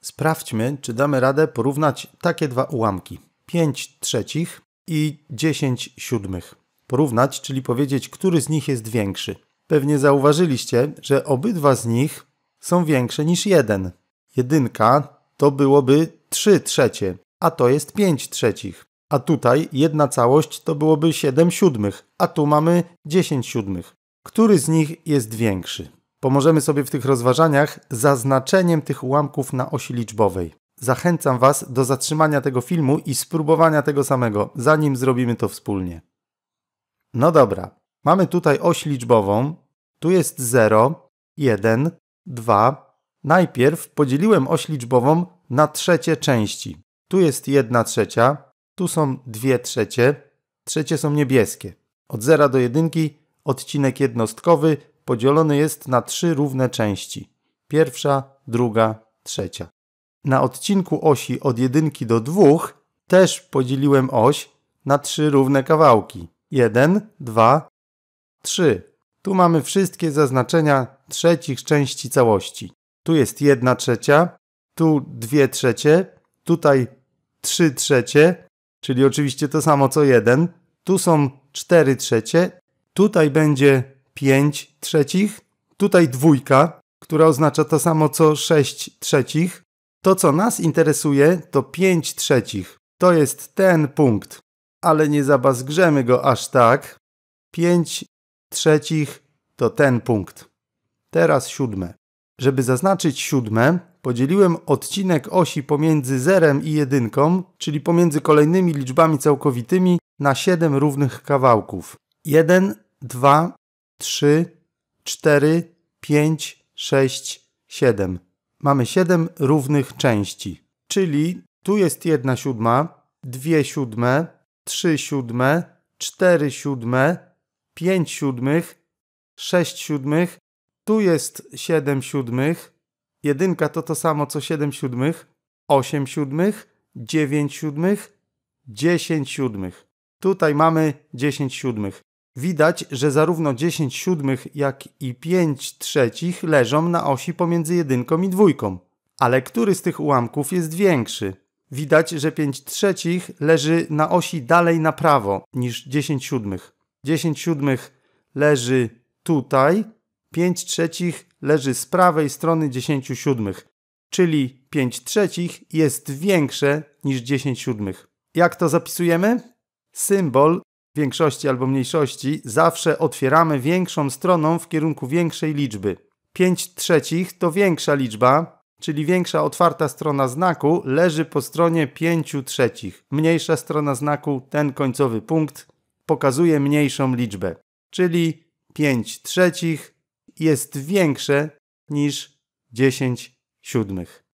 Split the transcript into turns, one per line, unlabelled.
Sprawdźmy, czy damy radę porównać takie dwa ułamki 5 trzecich i 10 siódmych. Porównać, czyli powiedzieć, który z nich jest większy. Pewnie zauważyliście, że obydwa z nich są większe niż jeden. Jedynka to byłoby 3 trzecie, a to jest 5 trzecich. A tutaj jedna całość to byłoby 7 siódmych, a tu mamy 10 siódmych. Który z nich jest większy? Pomożemy sobie w tych rozważaniach zaznaczeniem tych ułamków na osi liczbowej. Zachęcam Was do zatrzymania tego filmu i spróbowania tego samego, zanim zrobimy to wspólnie. No dobra, mamy tutaj oś liczbową. Tu jest 0, 1, 2. Najpierw podzieliłem oś liczbową na trzecie części. Tu jest 1 trzecia, tu są 2 trzecie, trzecie są niebieskie. Od 0 do 1 odcinek jednostkowy podzielony jest na trzy równe części: pierwsza, druga, trzecia. Na odcinku osi od jedynki do dwóch też podzieliłem oś na trzy równe kawałki: 1, 2, 3. Tu mamy wszystkie zaznaczenia trzecich części całości. Tu jest 1 trzecia, tu 2 trzecie, tutaj 3 trzecie, czyli oczywiście to samo co jeden. Tu są 4 trzecie, tutaj będzie 5 trzecich, tutaj dwójka, która oznacza to samo co 6 trzecich. To, co nas interesuje, to 5 trzecich. To jest ten punkt, ale nie zabazgrzemy go aż tak. 5 trzecich to ten punkt. Teraz siódme. Żeby zaznaczyć siódme, podzieliłem odcinek osi pomiędzy 0 i 1, czyli pomiędzy kolejnymi liczbami całkowitymi, na 7 równych kawałków. 1, 2, 3, 4, 5, 6, 7. Mamy 7 równych części, czyli tu jest 1 siódma, 2 siódme, 3 siódme, 4 siódme, 5 siódmych, 6 siódmych, tu jest 7 siódmych, jedynka to to samo co 7 siódmych, 8 siódmych, 9 siódmych, 10 siódmych. Tutaj mamy 10 siódmych widać, że zarówno 10 siódmych, jak i 5 trzecich leżą na osi pomiędzy jedynką i dwójką. Ale który z tych ułamków jest większy? Widać, że 5 trzecich leży na osi dalej na prawo niż 10 siódmych. 10 siódmych leży tutaj, 5 trzecich leży z prawej strony 10 siódmych, czyli 5 trzecich jest większe niż 10 siódmych. Jak to zapisujemy? Symbol większości albo mniejszości, zawsze otwieramy większą stroną w kierunku większej liczby. 5 trzecich to większa liczba, czyli większa otwarta strona znaku leży po stronie 5 trzecich. Mniejsza strona znaku, ten końcowy punkt, pokazuje mniejszą liczbę, czyli 5 trzecich jest większe niż 10 siódmych.